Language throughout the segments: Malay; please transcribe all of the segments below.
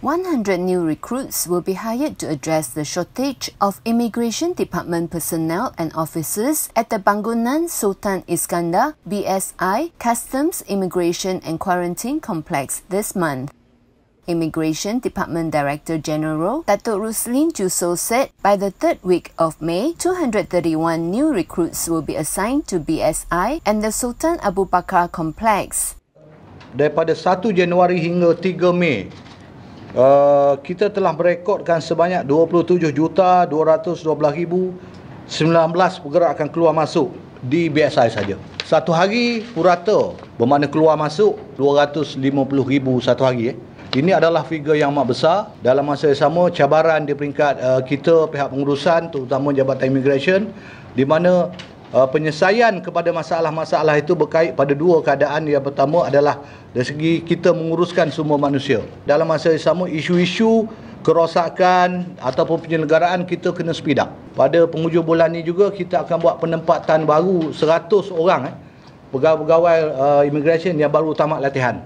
100 new recruits will be hired to address the shortage of Immigration Department personnel and officers at the Bangunan Sultan Iskandar BSI Customs Immigration and Quarantine Complex this month. Immigration Department Director General Dato Ruslin Juso said by the third week of May, 231 new recruits will be assigned to BSI and the Sultan Abu Bakar complex. Daripada 1 Januari hingga 3 Mei, Eh, kita telah merekodkan sebanyak 27 juta 19 27,212,019 akan keluar masuk di BSI saja. Satu hari purata bermakna keluar masuk 250,000 satu hari eh. Ini adalah figure yang amat besar dalam masa yang sama cabaran di peringkat uh, kita pihak pengurusan terutama Jabatan Immigration di mana uh, penyesaian kepada masalah-masalah itu berkait pada dua keadaan yang pertama adalah dari segi kita menguruskan semua manusia dalam masa yang sama isu-isu kerosakan ataupun penyelenggaraan kita kena speed up pada penghujung bulan ini juga kita akan buat penempatan baru 100 orang eh, pegawai-pegawai uh, immigration yang baru tamat latihan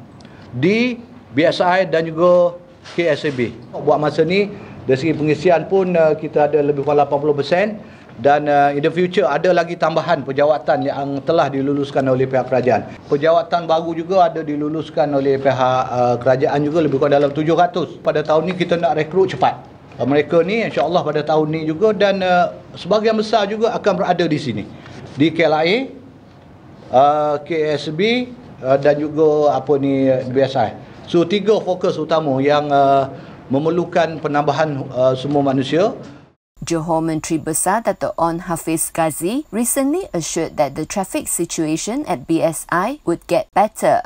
di BSI dan juga KSAB buat masa ni dari segi pengisian pun uh, kita ada lebih kurang 80% dan uh, in the future ada lagi tambahan pejawatan yang telah diluluskan oleh pihak kerajaan. Pejawatan baru juga ada diluluskan oleh pihak uh, kerajaan juga lebih kurang dalam 700. Pada tahun ni kita nak rekrut cepat. Uh, mereka ni insya-Allah pada tahun ni juga dan uh, sebahagian besar juga akan berada di sini. Di KLIA, uh, KSB uh, dan juga apa ni biasa. So tiga fokus utama yang uh, memerlukan penambahan uh, semua manusia. Johor Besar Dato On Hafiz Ghazi recently assured that the traffic situation at BSI would get better.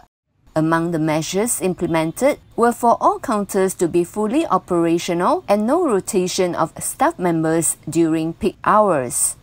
Among the measures implemented were for all counters to be fully operational and no rotation of staff members during peak hours.